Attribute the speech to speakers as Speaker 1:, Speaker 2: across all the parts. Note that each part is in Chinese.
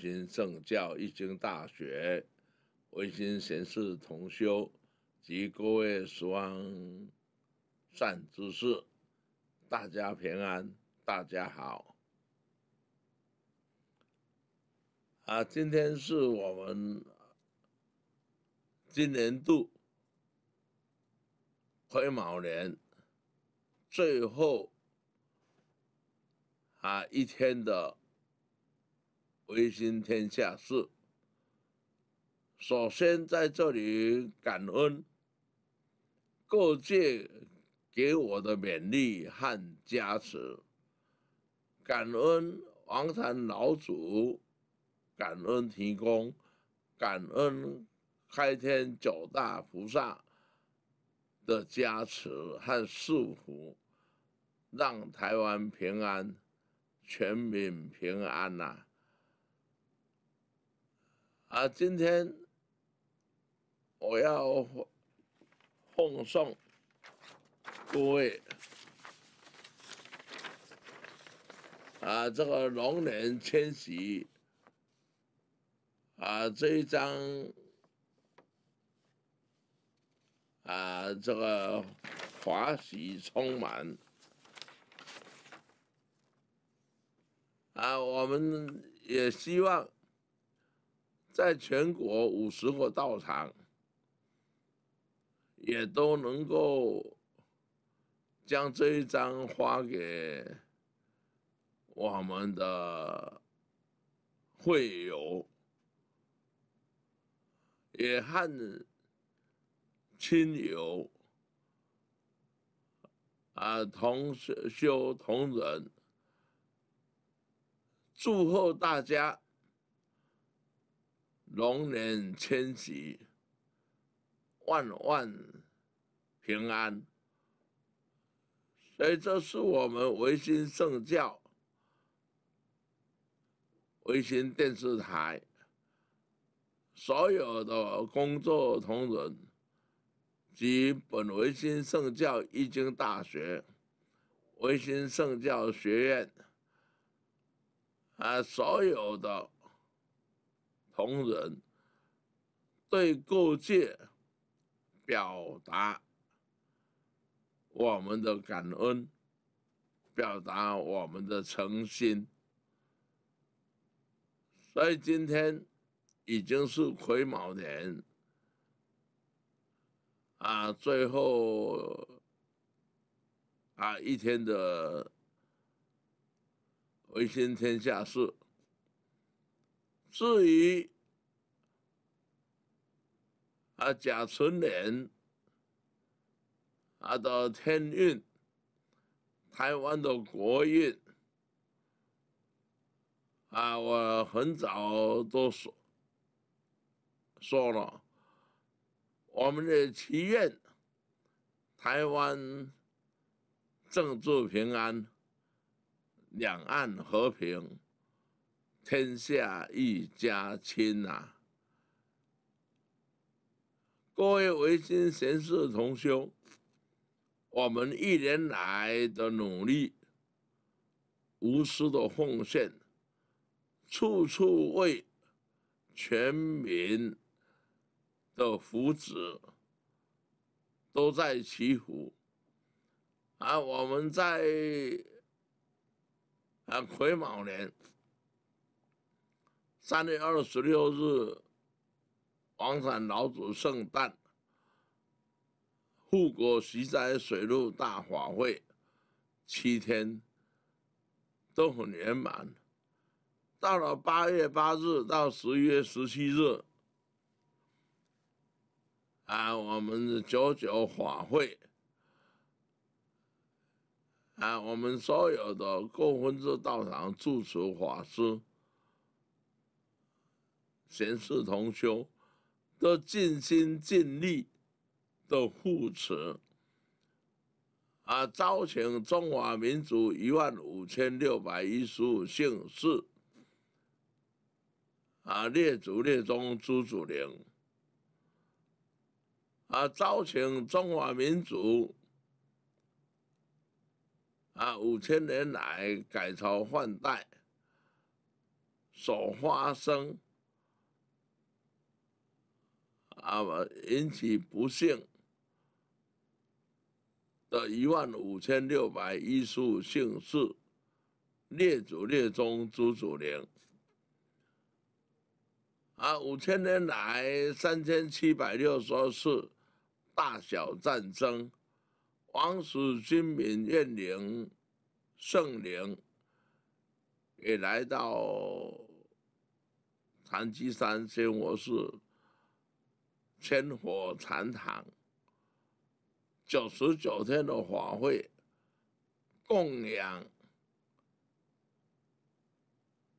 Speaker 1: 心圣教易经大学，微信贤士同修及各位十方善知识，大家平安，大家好。啊，今天是我们今年度癸卯年最后啊一天的。维新天下事，首先在这里感恩各界给我的勉励和加持，感恩王禅老祖，感恩提供，感恩开天九大菩萨的加持和祝福，让台湾平安，全民平安呐。啊，今天我要奉送各位啊，这个龙年千禧啊，这一张啊，这个华喜充满啊，我们也希望。在全国五十个道场，也都能够将这一张发给我们的会友，也和亲友、啊同修同仁，祝贺大家！龙年千禧万万平安，所以这是我们维新圣教维新电视台所有的工作同仁及本维新圣教一经大学维新圣教学院啊所有的。同仁对各界表达我们的感恩，表达我们的诚心。所以今天已经是癸卯年啊，最后啊一天的维心天下事。至于啊，甲辰年啊，到天运，台湾的国运啊，我很早都说说了，我们的祈愿，台湾政治平安，两岸和平。天下一家亲啊！各位维新贤士同修，我们一年来的努力、无私的奉献，处处为全民的福祉都在祈福啊！我们在啊癸卯年。三月二十六日，王禅老祖圣诞，护国十载水陆大法会，七天都很圆满。到了八月八日到十一月十七日，啊，我们的九九法会，啊，我们所有的各分寺道场住持法师。贤士同修，都尽心尽力的扶持，啊，招请中华民族一万五千六百一十五姓氏，啊，列祖列宗朱祖灵，啊，招请中华民族，啊，五千年来改朝换代所发生。啊！引起不幸的一万五千六百一十五姓氏列祖列宗祖祖灵啊！五千年来三千七百六十次大小战争，王室军民怨灵圣灵也来到长基山仙佛寺。千佛禅堂九十九天的法会，供养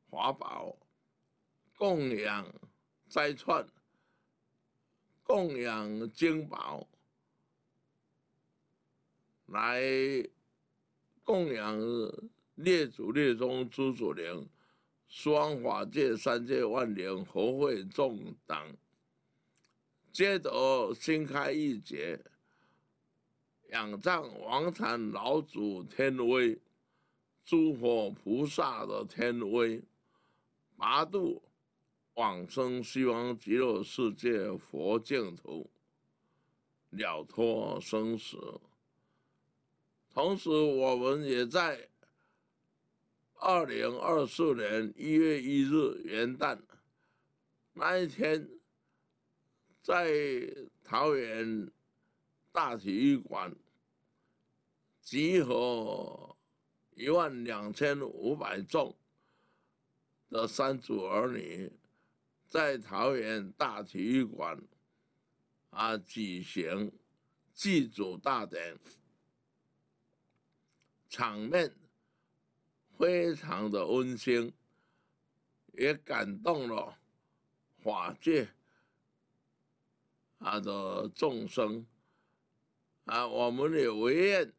Speaker 1: 法宝，供养斋串，供养金宝，来供养列祖列宗诸祖灵，双法界三界万灵合会众等。接着，新开一节，仰仗王禅老祖天威、诸佛菩萨的天威，八度往生西方极乐世界佛净土，了脱生死。同时，我们也在二零二四年一月一日元旦那一天。在桃园大体育馆集合一万两千五百众的三组儿女，在桃园大体育馆啊举行祭祖大典，场面非常的温馨，也感动了法界。啊！的众生，啊！我们的唯愿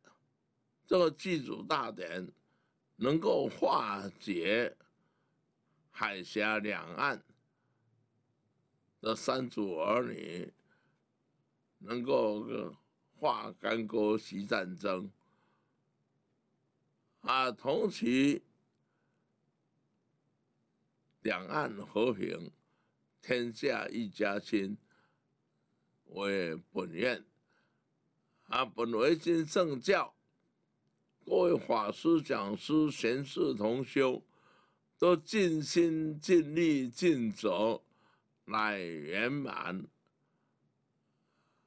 Speaker 1: 这个祭祖大典能够化解海峡两岸的三组儿女，能够化干戈为战争，啊！同时两岸和平，天下一家亲。为本愿。啊，本维新圣教，各位法师、讲师、贤士同修，都尽心尽力尽责，乃圆满。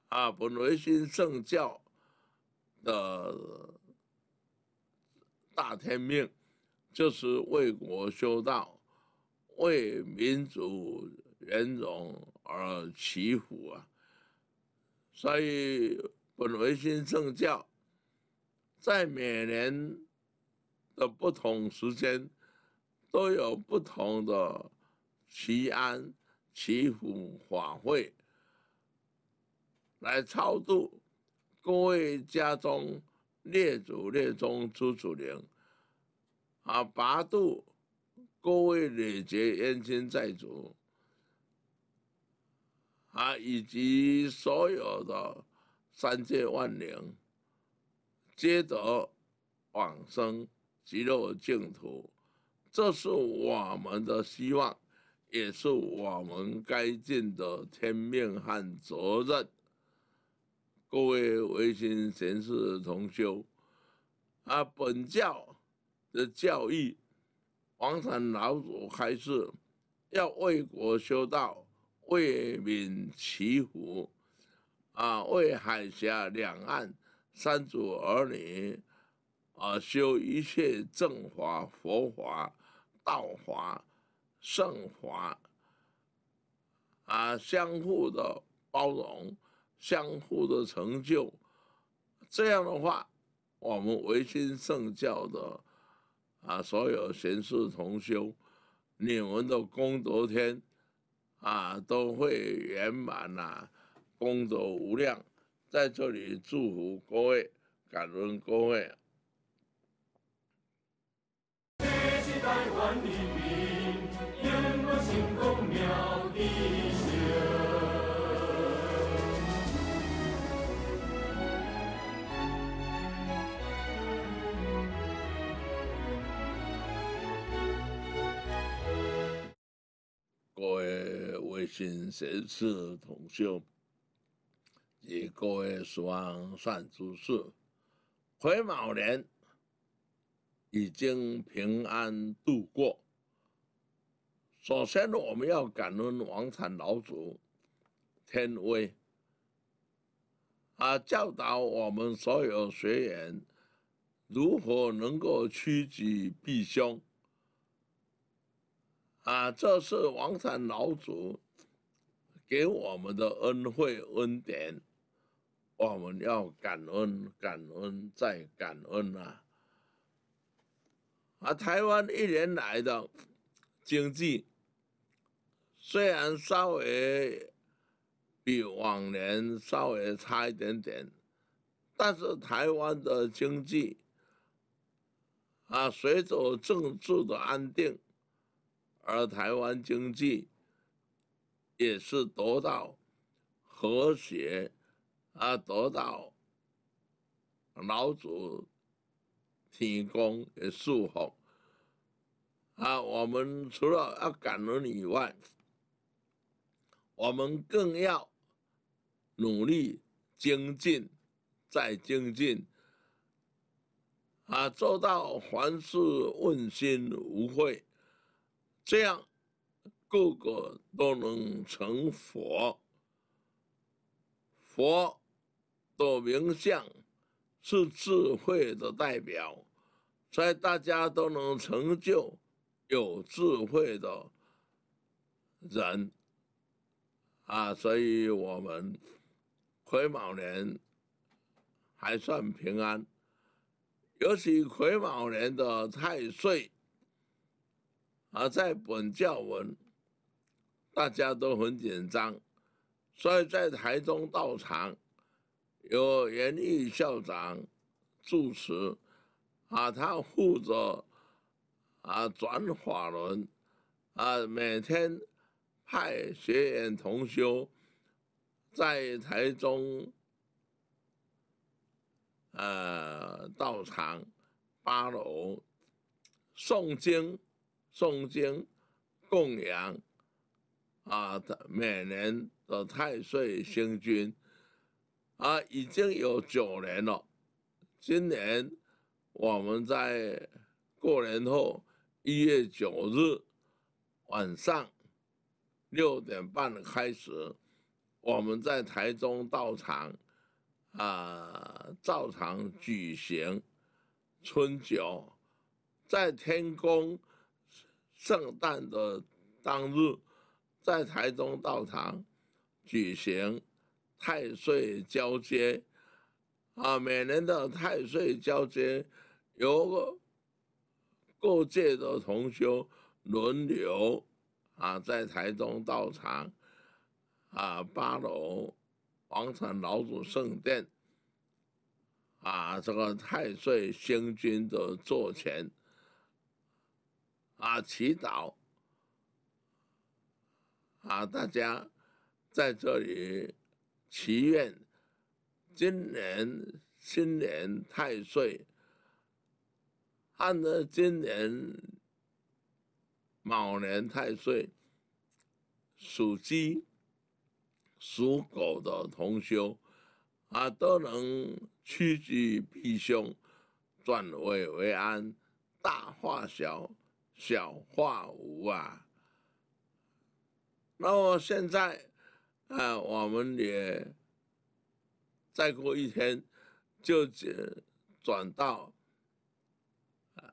Speaker 1: 啊，本维新圣教的，大天命，就是为国修道，为民族圆融而祈福啊。所以，本维新圣教在每年的不同时间，都有不同的祈安祈福法会，来超度各位家中列祖列宗诸祖灵，啊，拔度各位累劫冤亲债主。啊，以及所有的三界万灵，皆得往生极乐净土，这是我们的希望，也是我们该尽的天命和责任。各位唯心贤士同修，啊，本教的教义，王禅老祖开示，要为国修道。为民祈福，啊，为海峡两岸三族儿女，啊，修一切正法、佛法、道法、圣法，啊，相互的包容，相互的成就。这样的话，我们维新圣教的啊，所有贤士同修，你们的功德天。啊，都会圆满呐，功德无量，在这里祝福各位，感恩各位。各位。卫星时时同修，一个月希望算知数。癸卯年已经平安度过。首先，我们要感恩王禅老祖天威，啊，教导我们所有学员如何能够趋吉避凶。啊，这是王禅老祖。给我们的恩惠恩典，我们要感恩，感恩再感恩啊！啊，台湾一年来的经济虽然稍微比往年稍微差一点点，但是台湾的经济啊，随着政治的安定，而台湾经济。也是得到和谐，啊，得到老祖提供的祝福。啊，我们除了要感恩以外，我们更要努力精进，再精进，啊，做到凡事问心无愧，这样。个个都能成佛，佛的名相是智慧的代表，在大家都能成就有智慧的人啊，所以我们癸卯年还算平安，尤其癸卯年的太岁，而在本教文。大家都很紧张，所以在台中道场有袁毅校长主持，啊，他负责啊转法轮，啊，每天派学员同修在台中呃道场八楼诵经、诵经、供养。啊，每年的太岁星君啊，已经有九年了。今年我们在过年后一月九日晚上六点半开始，我们在台中道场啊照常举行春酒，在天宫圣诞的当日。在台中道场举行太岁交接啊，每年的太岁交接由各界的同修轮流啊，在台中道场啊八楼王禅老祖圣殿啊，这个太岁星君的座前啊祈祷。啊！大家在这里祈愿，今年新年太岁，按照今年卯年太岁属鸡、属狗的同修啊，都能趋吉避凶，转危为安，大化小，小化无啊。那么现在，啊，我们也再过一天，就转到啊，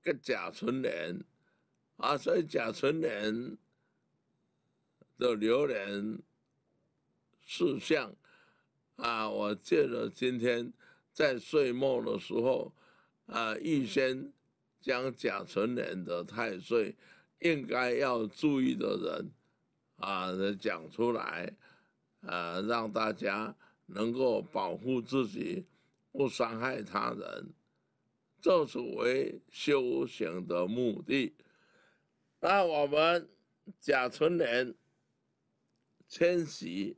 Speaker 1: 个甲辰年，啊，所以甲辰年的流年事项，啊，我记得今天在岁末的时候，啊，预先将甲辰年的太岁应该要注意的人。啊，讲出来，呃，让大家能够保护自己，不伤害他人，所为修行的目的。那我们甲辰年，迁徙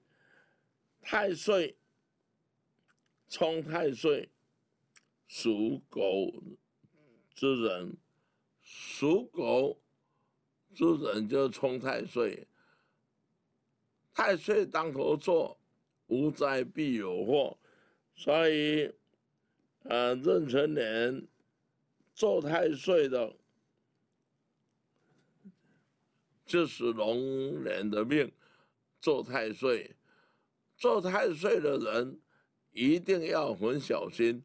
Speaker 1: 太岁，冲太岁，属狗之人，属狗之人就冲太岁。太岁当头坐，无灾必有祸，所以，啊，壬辰年做太岁的就是龙年的命。做太岁，做太岁的人一定要很小心，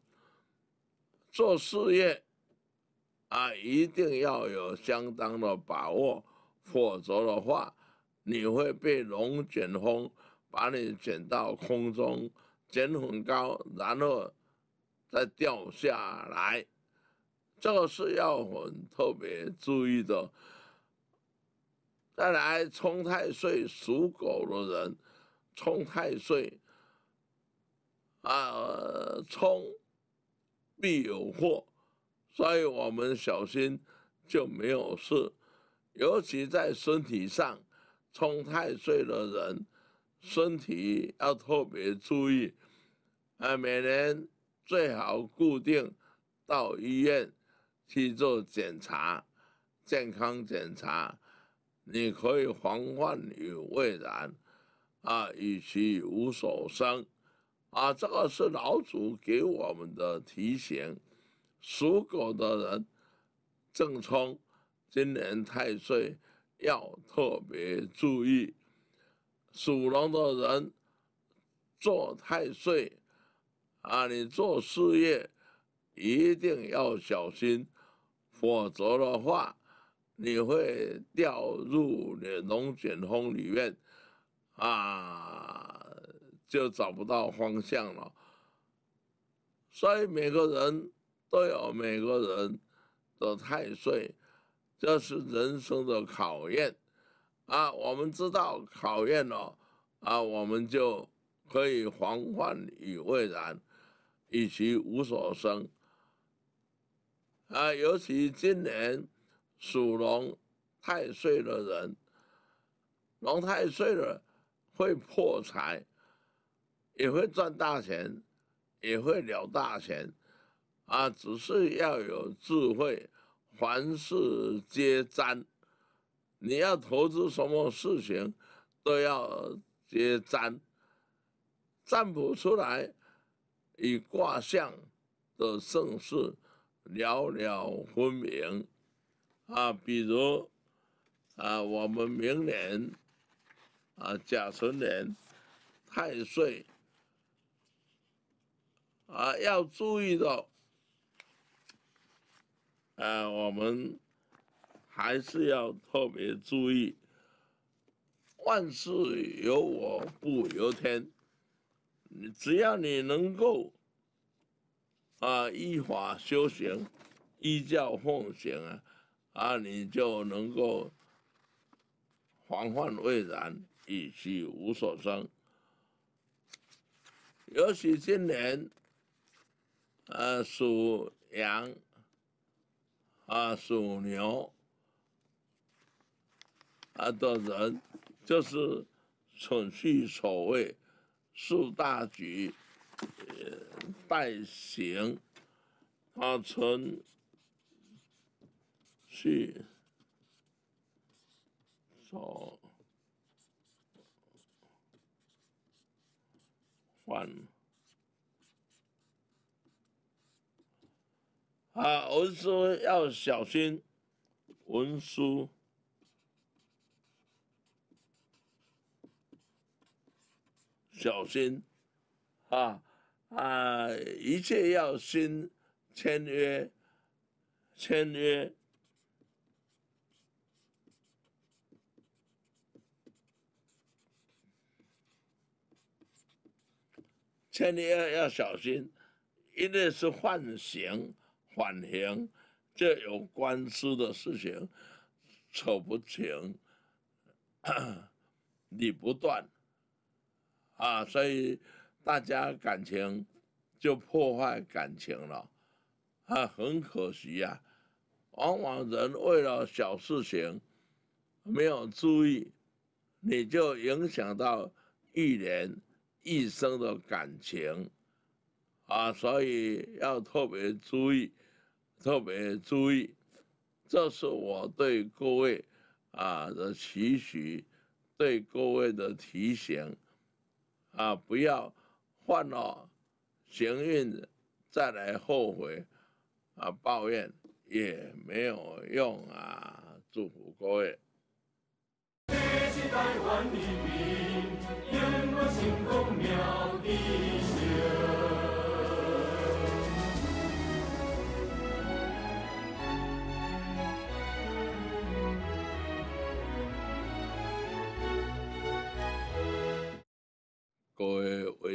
Speaker 1: 做事业啊，一定要有相当的把握，否则的话。你会被龙卷风把你卷到空中，卷很高，然后再掉下来。这个是要很特别注意的。再来，冲太岁属狗的人，冲太岁，啊，冲必有祸，所以我们小心就没有事。尤其在身体上。冲太岁的人，身体要特别注意。啊，每年最好固定到医院去做检查，健康检查，你可以防患于未然。啊，与其无所生。啊，这个是老祖给我们的提醒。属狗的人正冲，今年太岁。要特别注意，属龙的人做太岁啊，你做事业一定要小心，否则的话你会掉入你龙卷风里面啊，就找不到方向了。所以每个人都有每个人的太岁。这是人生的考验，啊，我们知道考验了，啊，我们就可以防患于未然，与其无所生，啊，尤其今年属龙太岁的人，龙太岁了会破财，也会赚大钱，也会了大钱，啊，只是要有智慧。凡事皆占，你要投资什么事情，都要皆占。占卜出来，以卦象的盛世，寥寥分明。啊，比如啊，我们明年啊，甲辰年，太岁，啊，要注意到。呃，我们还是要特别注意，万事由我不由天。你只要你能够啊依法修行，依教奉行啊，啊你就能够防患未然，以期无所生。尤其今年，呃属羊。啊，属牛啊的人，就是从细所谓树大局，代行啊，存续。小啊啊，我是说要小心，文书小心啊啊！一切要先签约，签约，签约要小心，一定是缓刑。缓刑，这有官司的事情扯不清，你不断啊，所以大家感情就破坏感情了，啊，很可惜呀。往往人为了小事情没有注意，你就影响到一人一生的感情啊，所以要特别注意。特别注意，这是我对各位啊的期许，对各位的提醒啊，不要犯了行运再来后悔啊，抱怨也没有用啊！祝福各位。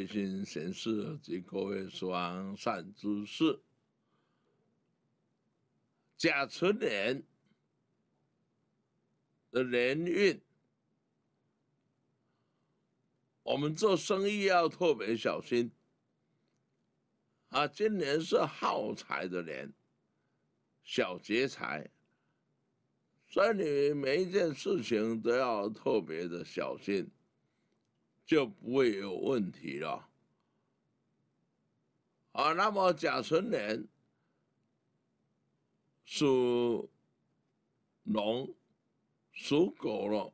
Speaker 1: 心善事及各位双善之事。甲辰年的年运，我们做生意要特别小心啊！今年是耗财的年，小劫财，所以每一件事情都要特别的小心。就不会有问题了。啊，那么甲辰年属龙、属狗了。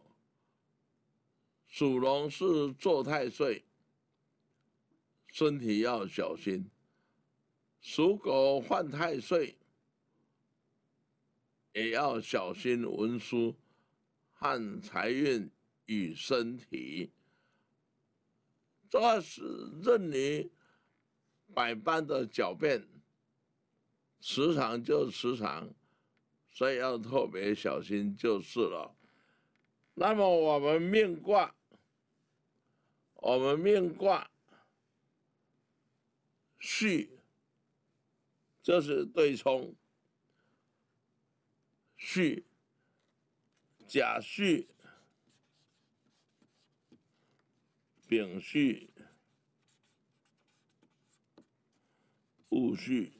Speaker 1: 属龙是坐太岁，身体要小心；属狗犯太岁，也要小心文书、和财运与身体。这是任你百般的狡辩，时常就时常，所以要特别小心就是了。那么我们命卦，我们命卦，序，这是对冲，序，甲序。丙戌、戊戌、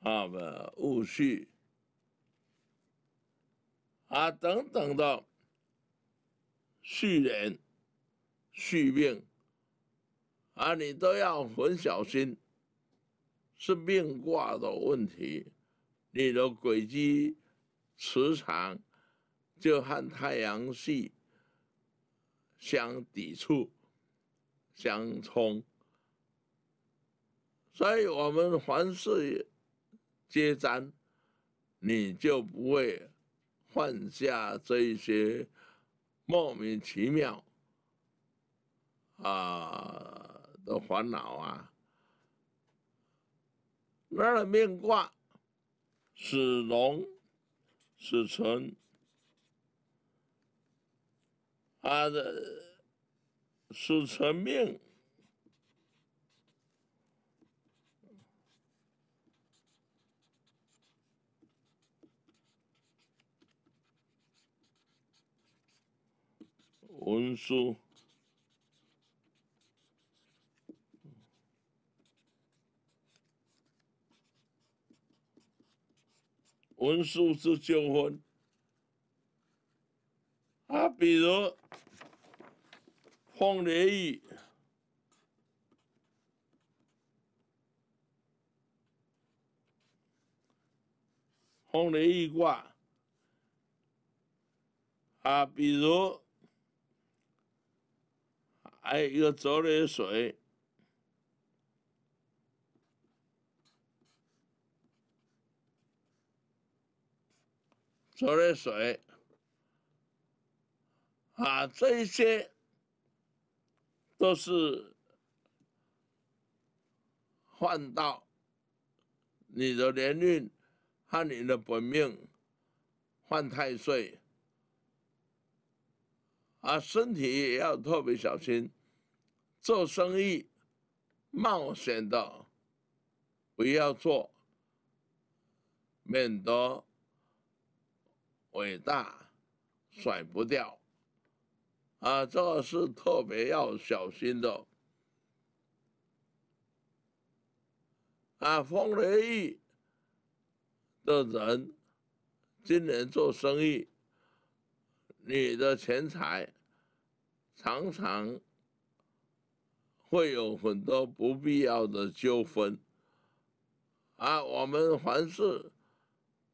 Speaker 1: 啊不，戊戌啊等等的，戌人、戌命啊，你都要很小心，是命卦的问题，你的轨迹、磁场。就和太阳系相抵触、相冲，所以我们凡事皆沾，你就不会犯下这些莫名其妙啊的烦恼啊。的面卦是龙，是辰。他的是签命，文书、文书是纠纷，啊，比如。风雷益，风雷益卦啊，比如还有一个泽雷水，泽雷水。啊，这一些都是换到你的年龄和你的本命换太岁，啊，身体也要特别小心，做生意冒险的不要做，免得伟大甩不掉。啊，这个是特别要小心的。啊，风雷雨的人，今年做生意，你的钱财常常会有很多不必要的纠纷。啊，我们凡事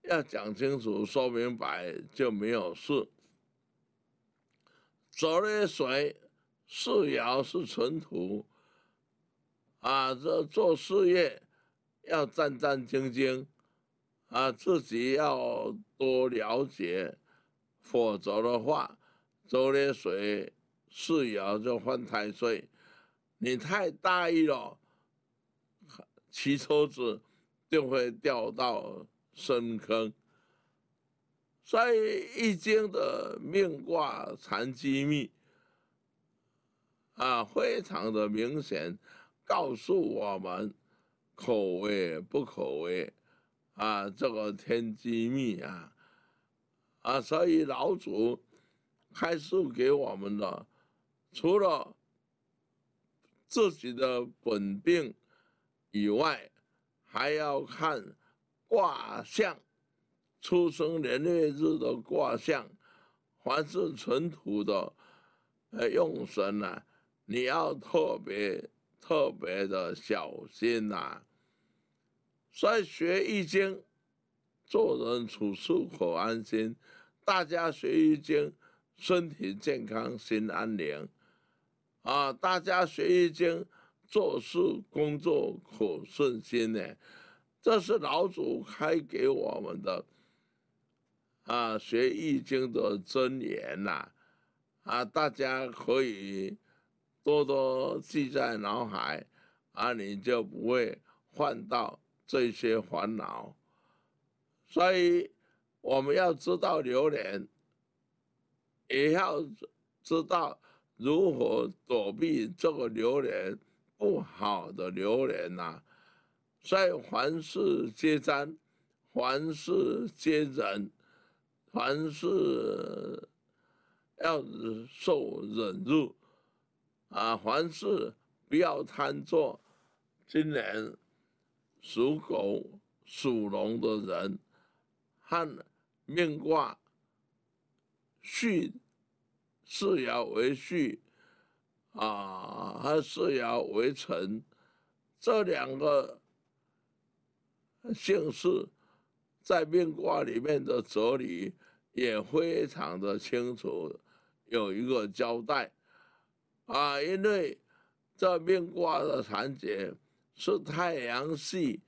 Speaker 1: 要讲清楚、说明白，就没有事。浊的水是爻是纯土，啊，这做事业要战战兢兢，啊，自己要多了解，否则的话，浊的水是爻就犯太岁，你太大意了，骑车子就会掉到深坑。所以《易经》的命卦禅机密，啊，非常的明显，告诉我们可为不可为，啊，这个天机密啊，啊，所以老祖开示给我们的，除了自己的本病以外，还要看卦象。出生年月日的卦象，凡是纯土的，呃，用神呢，你要特别特别的小心呐。在学易经，做人处事可安心；大家学易经，身体健康心安宁。啊，大家学易经，做事工作可顺心呢。这是老祖开给我们的。啊，学《易经》的真言呐，啊，大家可以多多记在脑海，啊，你就不会犯到这些烦恼。所以我们要知道流年，也要知道如何躲避这个流年不好的流年呐。所以凡事皆瞻，凡事皆忍。凡事要受忍辱，啊，凡事不要贪做。今年属狗、属龙的人，看命卦，序，四爻为序，啊，和四爻为辰，这两个姓氏。在变卦里面的哲理也非常的清楚，有一个交代啊，因为这变卦的团结是太阳系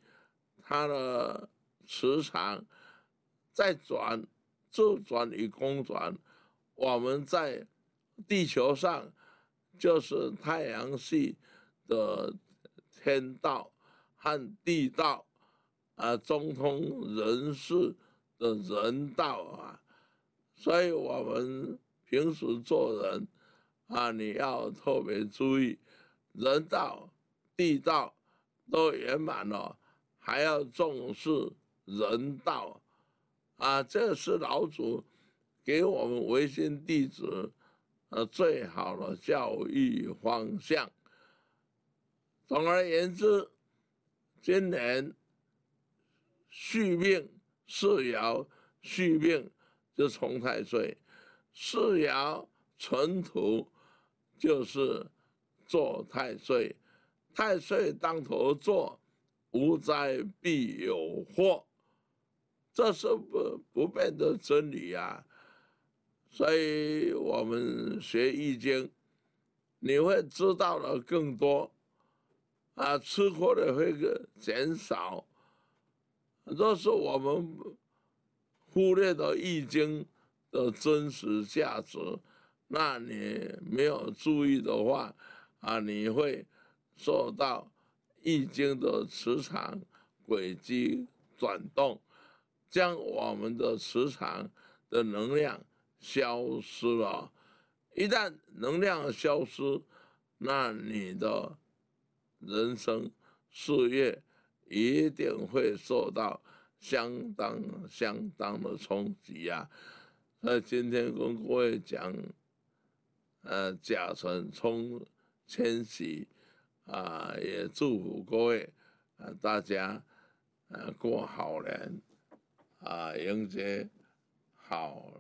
Speaker 1: 它的磁场在转自转与公转，我们在地球上就是太阳系的天道和地道。啊，中通人士的人道啊，所以我们平时做人啊，你要特别注意人道、地道都圆满了，还要重视人道啊，这是老祖给我们唯心弟子呃最好的教育方向。总而言之，今年。续命四爻，续命就从太岁；四爻存土，就是坐太岁。太岁当头坐，无灾必有祸，这是不不变的真理呀。所以我们学易经，你会知道了更多，啊，吃货的会减少。这是我们忽略的易经的真实价值。那你没有注意的话，啊，你会受到易经的磁场轨迹转动，将我们的磁场的能量消失了。一旦能量消失，那你的人生事业。一定会受到相当相当的冲击呀！那今天跟各位讲，呃，甲辰冲千禧，啊，也祝福各位啊，大家啊过好年，啊，迎接好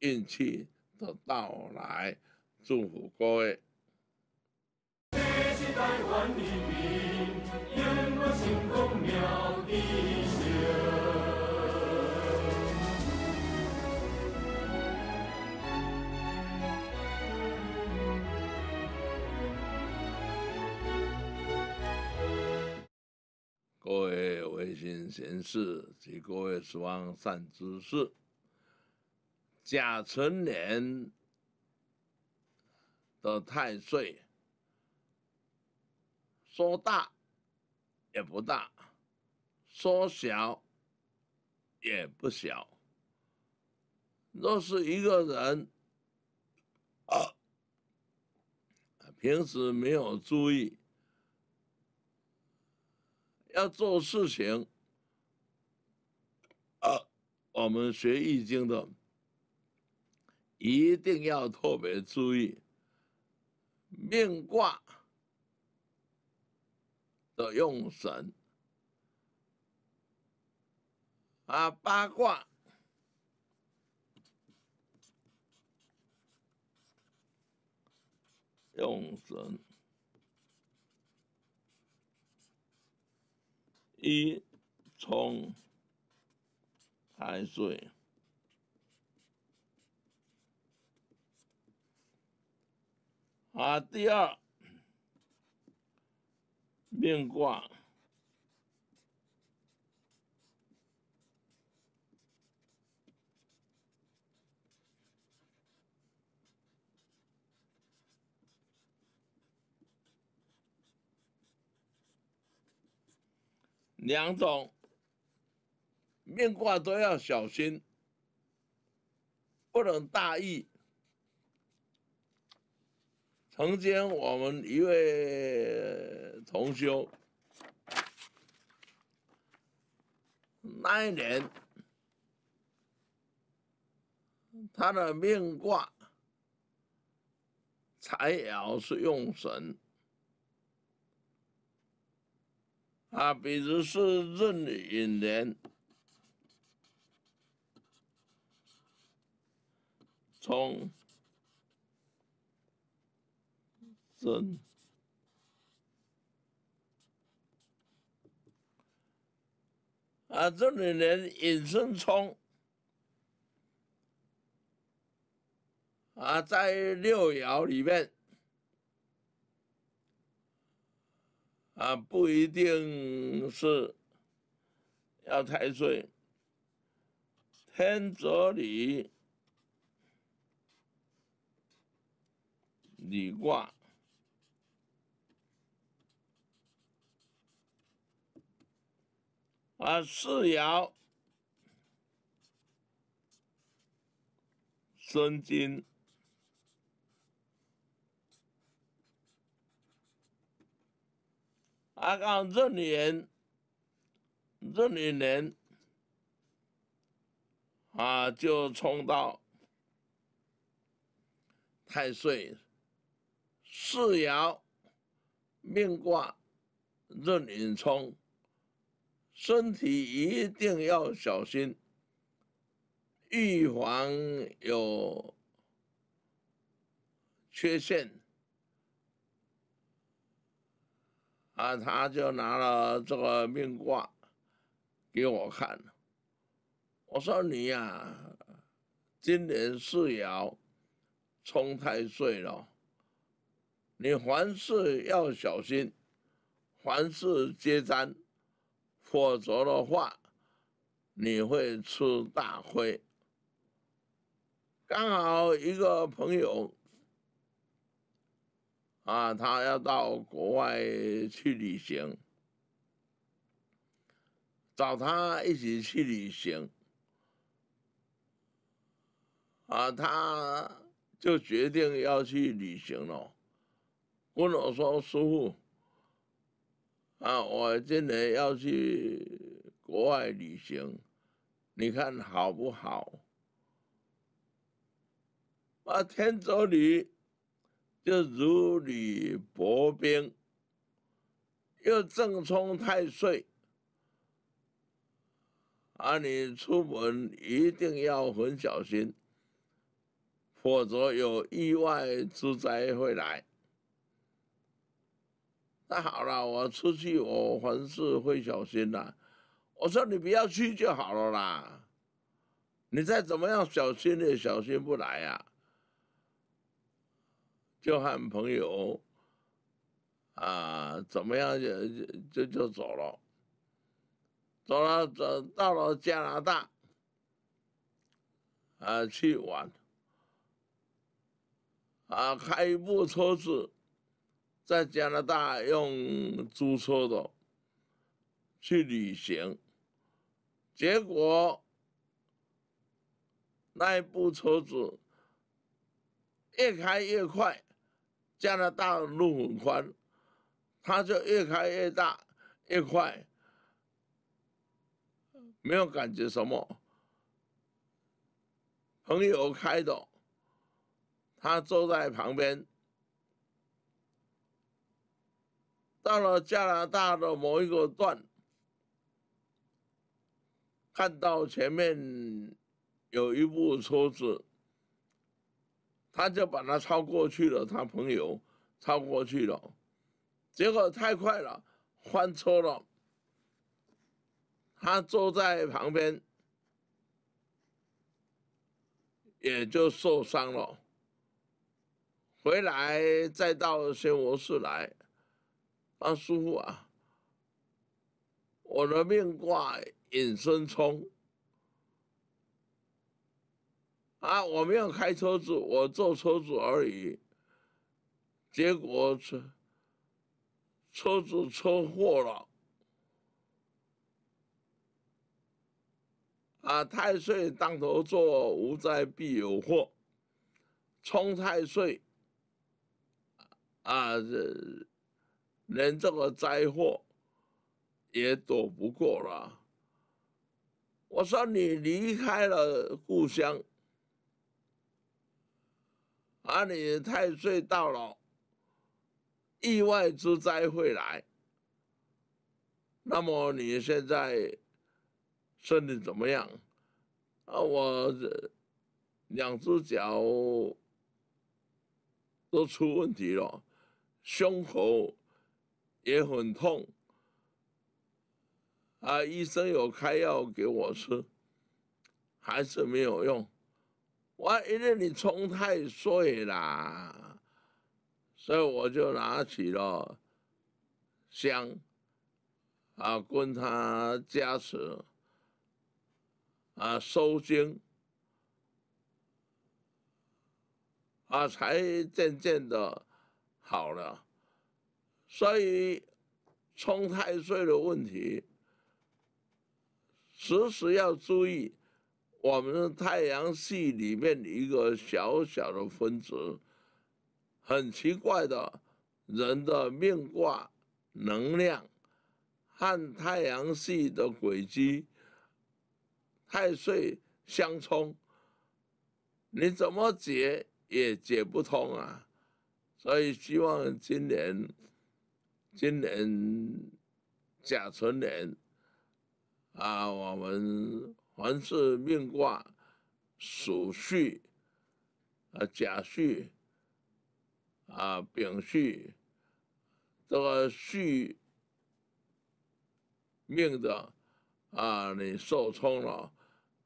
Speaker 1: 运气的到来，祝福各位。各位微信贤士及各位十方善知识，甲辰年的太岁。说大也不大，说小也不小。若是一个人啊，平时没有注意，要做事情啊，我们学易经的一定要特别注意命卦。的用神啊，八卦用神，一冲海水啊，第二。面挂两种，面挂都要小心，不能大意。曾经我们一位同修，那一年他的命卦财爻是用神，啊，比如是壬寅年，从。啊，这里连隐身窗啊，在六爻里面啊，不一定是要太岁天泽履履卦。啊，四爻申金，啊，刚壬寅，壬寅年，啊，就冲到太岁，四爻命卦壬寅冲。身体一定要小心，预防有缺陷啊！他就拿了这个命卦给我看，我说你呀，今年四爻冲太岁了，你凡事要小心，凡事皆沾。否则的话，你会吃大亏。刚好一个朋友，啊，他要到国外去旅行，找他一起去旅行，啊，他就决定要去旅行了，问我说师傅。啊，我今年要去国外旅行，你看好不好？啊，天足女就如履薄冰，又正冲太岁，啊，你出门一定要很小心，否则有意外之灾会来。那好了，我出去，我凡事会小心的。我说你不要去就好了啦，你再怎么样小心也小心不来呀，就喊朋友啊，怎么样就就就走了，走了走到了加拿大，啊，去玩，啊，开一部车子。在加拿大用租车的去旅行，结果那一部车子越开越快，加拿大的路很宽，他就越开越大越快，没有感觉什么。朋友开的，他坐在旁边。到了加拿大的某一个段，看到前面有一部车子，他就把它超过去了。他朋友超过去了，结果太快了，翻车了。他坐在旁边，也就受伤了。回来再到新武寺来。啊，师傅啊，我的命挂引身冲，啊，我没有开车子，我坐车子而已，结果车车子车祸了，啊，太岁当头坐，无灾必有祸，冲太岁，啊这。连这个灾祸也躲不过了。我说你离开了故乡，啊，你太岁到了，意外之灾会来。那么你现在身体怎么样？啊，我两只脚都出问题了，胸口。也很痛，啊！医生有开药给我吃，还是没有用。我因为你冲太碎啦，所以我就拿起了香，啊，跟他加持，啊，收精，啊，才渐渐的好了。所以冲太岁的问题，时时要注意。我们太阳系里面一个小小的分子，很奇怪的，人的命卦能量和太阳系的轨迹，太岁相冲，你怎么解也解不通啊！所以希望今年。今年甲辰年啊，我们凡是命卦属戌啊、甲戌啊、丙戌这个戌命的啊，你受冲了，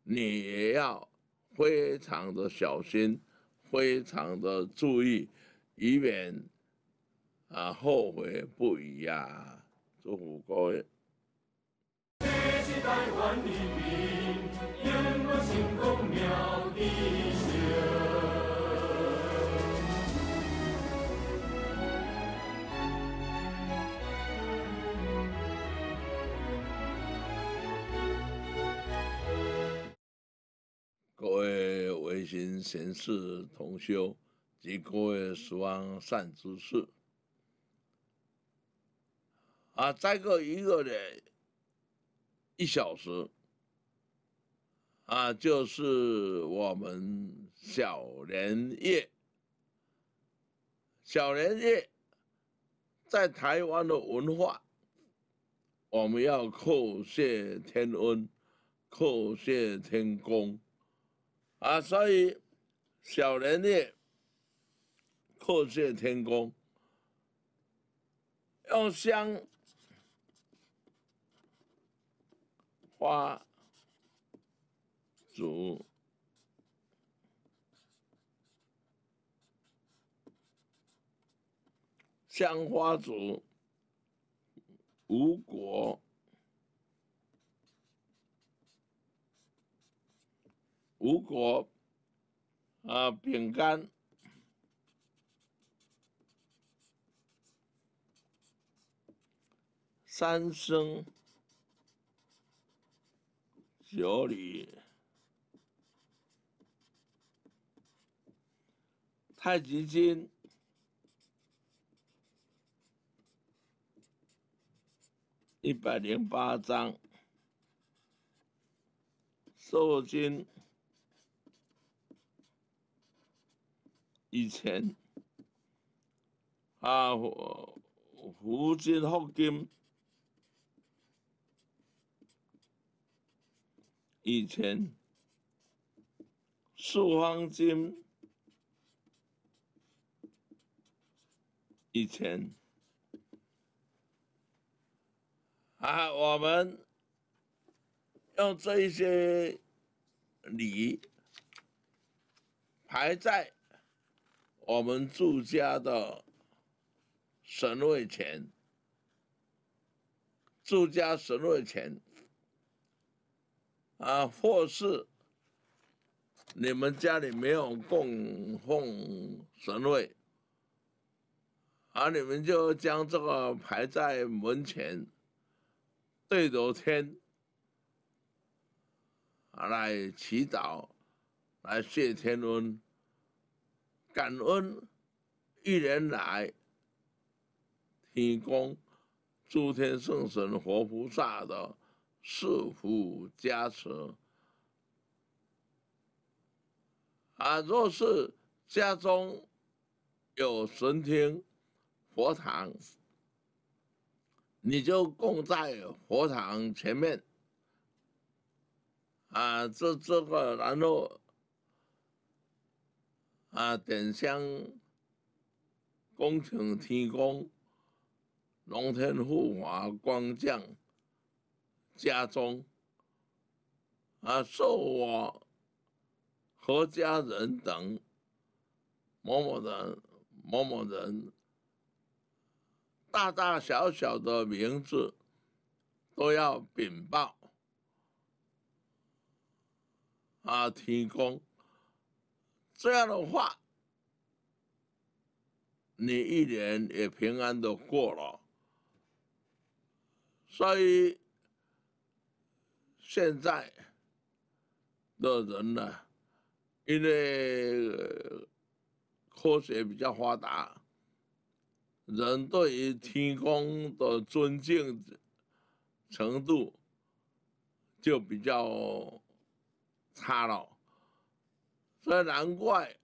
Speaker 1: 你也要非常的小心，非常的注意，以免。啊，后悔不已呀！祝福各的。各位为行贤事同修，及各位做往善知识。啊，再过一个呢，一小时，啊，就是我们小年夜，小年夜在台湾的文化，我们要叩谢天恩，叩谢天公，啊，所以小年夜叩谢天公，用香。花烛。香花烛，无果，无果，啊，饼干，三生。小李，太极经一百零八章，受经以前，啊，佛福经福经。以前数方金，以前啊，我们用这一些礼排在我们住家的神位前，住家神位前。啊，或是你们家里没有供奉神位，啊，你们就将这个排在门前，对着天，啊，来祈祷，来谢天恩，感恩一年来提供诸天圣神、活菩萨的。是福加持啊！若是家中有神厅、佛堂，你就供在佛堂前面啊。这这个，然后啊，点香工请天公、龙天护法、光将。家中，啊，受我和家人等某某人、某某人，大大小小的名字都要禀报，啊，提供这样的话，你一年也平安的过了，所以。现在的人呢，因为科学比较发达，人对于天空的尊敬程度就比较差了，所以难怪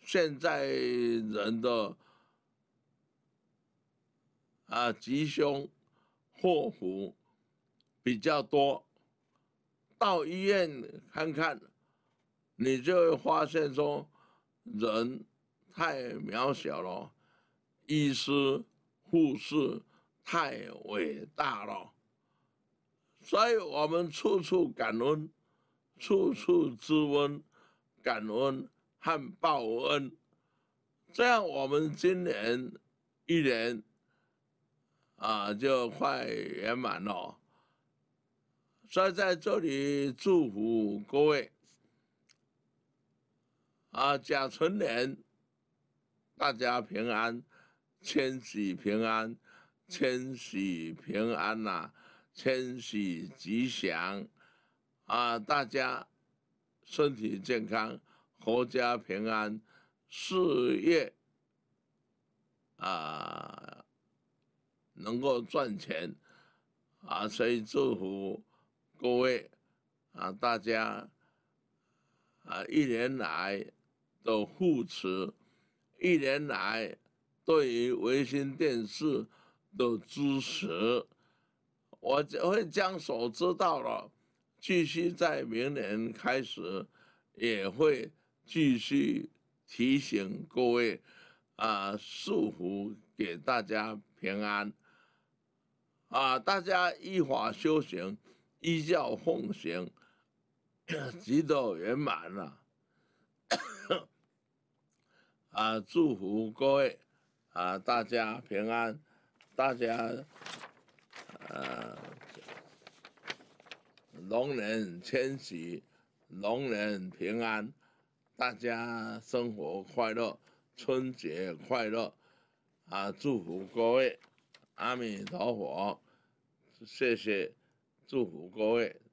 Speaker 1: 现在人的啊吉凶祸福。比较多，到医院看看，你就会发现说，人太渺小了，医师、护士太伟大了，所以我们处处感恩，处处知恩，感恩和报恩，这样我们今年一年啊就快圆满了。所以在这里祝福各位，啊，甲辰年，大家平安，千禧平安，千禧平安呐，千禧吉祥，啊，大家身体健康，阖家平安，事业，啊，能够赚钱，啊，所以祝福。各位啊，大家啊，一年来的护持，一年来对于卫星电视的支持，我会将所知道的，继续在明年开始，也会继续提醒各位啊，祝福给大家平安啊，大家依法修行。依教奉行，极乐圆满了、啊，祝福各位啊，大家平安，大家，呃，龙年千禧，龙年平安，大家生活快乐，春节快乐！啊，祝福各位，阿弥陀佛，谢谢。祝福各位。